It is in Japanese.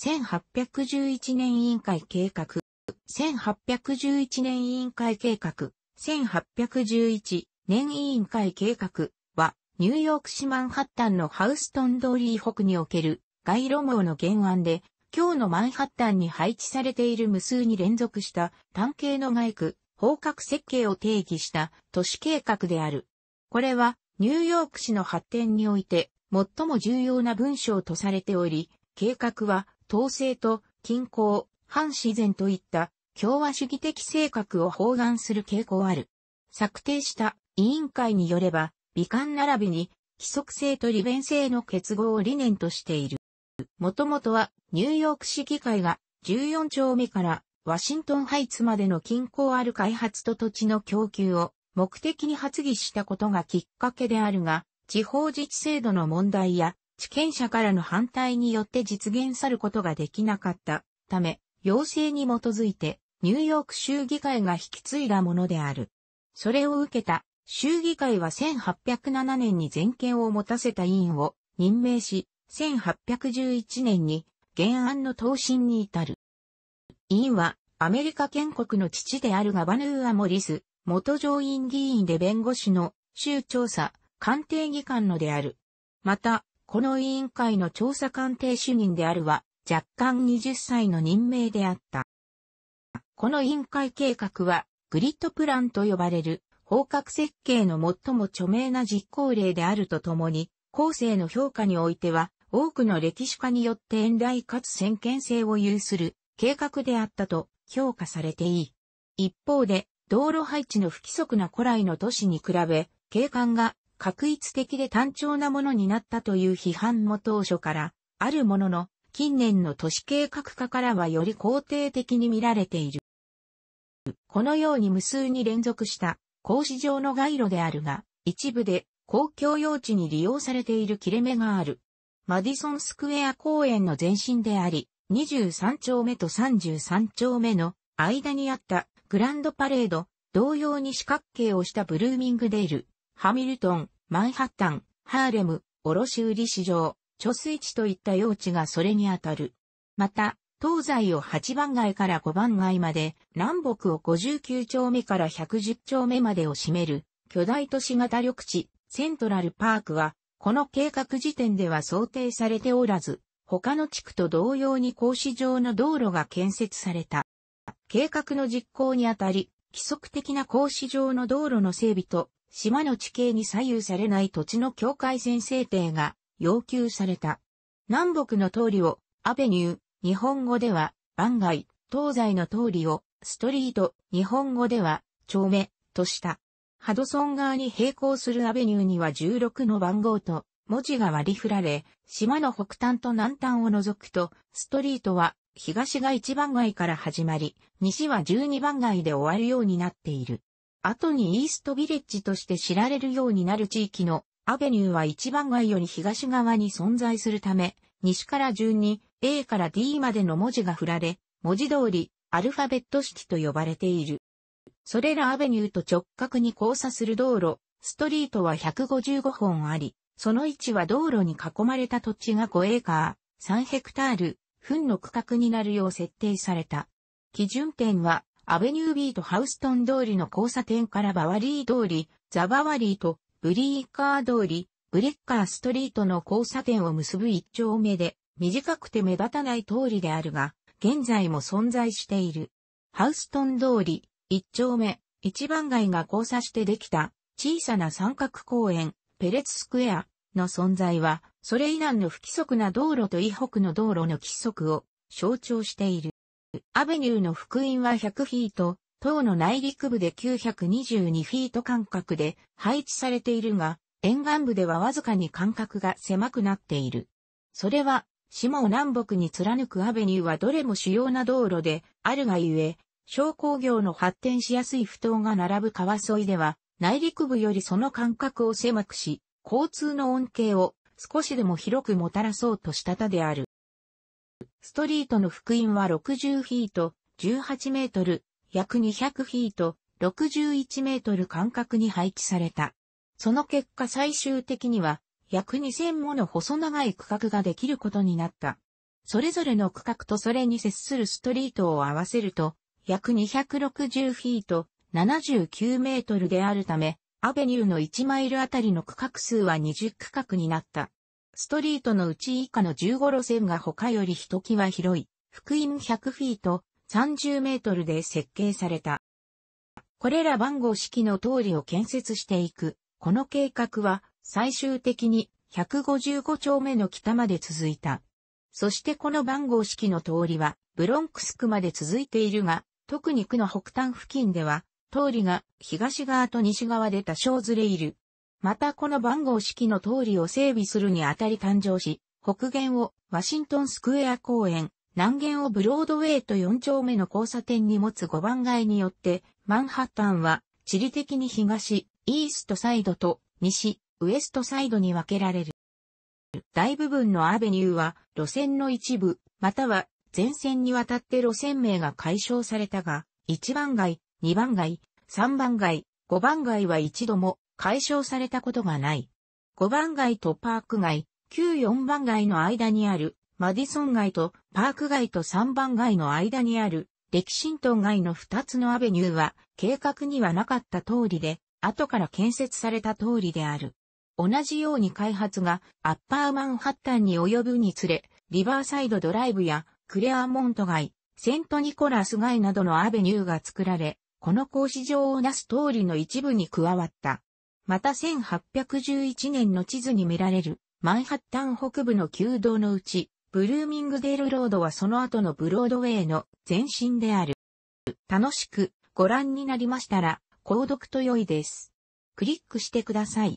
1811年委員会計画、1811年委員会計画、1811年委員会計画は、ニューヨーク市マンハッタンのハウストン通り北における街路網の原案で、今日のマンハッタンに配置されている無数に連続した単形の外区、方角設計を定義した都市計画である。これはニューヨーク市の発展において最も重要な文章とされており、計画は統制と均衡、反自然といった共和主義的性格を包含する傾向ある。策定した委員会によれば、美観並びに規則性と利便性の結合を理念としている。もともとはニューヨーク市議会が14丁目からワシントンハイツまでの均衡ある開発と土地の供給を目的に発議したことがきっかけであるが、地方自治制度の問題や地権者からの反対によって実現さることができなかったため、要請に基づいてニューヨーク州議会が引き継いだものである。それを受けた州議会は1807年に全権を持たせた委員を任命し、1811年に原案の答申に至る。委員はアメリカ建国の父であるガバヌーア・モリス、元上院議員で弁護士の州調査、官邸議官のである。また、この委員会の調査官邸主任であるは、若干20歳の任命であった。この委員会計画は、グリッドプランと呼ばれる、方角設計の最も著名な実行例であるとともに、後世の評価においては、多くの歴史家によって遠来かつ先見性を有する計画であったと評価されていい。一方で、道路配置の不規則な古来の都市に比べ、景観が確一的で単調なものになったという批判も当初からあるものの、近年の都市計画化からはより肯定的に見られている。このように無数に連続した格子状の街路であるが、一部で公共用地に利用されている切れ目がある。マディソンスクエア公園の前身であり、23丁目と33丁目の間にあったグランドパレード、同様に四角形をしたブルーミングデール、ハミルトン、マンハッタン、ハーレム、卸売市場、貯水池といった用地がそれにあたる。また、東西を8番街から5番街まで、南北を59丁目から110丁目までを占める、巨大都市型緑地、セントラルパークは、この計画時点では想定されておらず、他の地区と同様に格子状の道路が建設された。計画の実行にあたり、規則的な格子状の道路の整備と島の地形に左右されない土地の境界線制定が要求された。南北の通りをアベニュー、日本語では番外、東西の通りをストリート、日本語では丁目とした。ハドソン側に並行するアベニューには16の番号と文字が割り振られ、島の北端と南端を除くと、ストリートは東が1番街から始まり、西は12番街で終わるようになっている。後にイーストビレッジとして知られるようになる地域のアベニューは一番街より東側に存在するため、西から順に A から D までの文字が振られ、文字通りアルファベット式と呼ばれている。それらアベニューと直角に交差する道路、ストリートは155本あり、その位置は道路に囲まれた土地が5エーカー、3ヘクタール、分の区画になるよう設定された。基準点はアベニュービーとハウストン通りの交差点からバワリー通り、ザバワリーとブリーカー通り、ブレッカーストリートの交差点を結ぶ一丁目で、短くて目立たない通りであるが、現在も存在している。ハウストン通り、一丁目、一番街が交差してできた、小さな三角公園、ペレツスクエアの存在は、それ以南の不規則な道路と以北の道路の規則を象徴している。アベニューの福音は100フィート、塔の内陸部で922フィート間隔で配置されているが、沿岸部ではわずかに間隔が狭くなっている。それは、島を南北に貫くアベニューはどれも主要な道路であるがゆえ、商工業の発展しやすい不当が並ぶ川沿いでは、内陸部よりその間隔を狭くし、交通の恩恵を少しでも広くもたらそうとしたたである。ストリートの福音は60フィート、18メートル、約200フィート、61メートル間隔に配置された。その結果最終的には約2000もの細長い区画ができることになった。それぞれの区画とそれに接するストリートを合わせると約260フィート、79メートルであるため、アベニューの1マイルあたりの区画数は20区画になった。ストリートのうち以下の15路線が他よりひときわ広い、福音100フィート、30メートルで設計された。これら番号式の通りを建設していく。この計画は最終的に155丁目の北まで続いた。そしてこの番号式の通りはブロンクス区まで続いているが、特に区の北端付近では、通りが東側と西側で多少ずれいるまたこの番号式の通りを整備するにあたり誕生し、北限をワシントンスクエア公園、南限をブロードウェイと4丁目の交差点に持つ5番街によって、マンハッタンは地理的に東、イーストサイドと西、ウエストサイドに分けられる。大部分のアベニューは路線の一部、または全線にわたって路線名が解消されたが、1番街、2番街、3番街、5番街は一度も解消されたことがない。5番街とパーク街、旧4番街の間にあるマディソン街とパーク街と3番街の間にあるレキシントン街の2つのアベニューは計画にはなかった通りで、後から建設された通りである。同じように開発がアッパーマンハッタンに及ぶにつれ、リバーサイドドライブやクレアモント街、セントニコラス街などのアベニューが作られ、この格子状をなす通りの一部に加わった。また1811年の地図に見られる、マンハッタン北部の旧道のうち、ブルーミングデールロードはその後のブロードウェイの前身である。楽しくご覧になりましたら、購読と良いです。クリックしてください。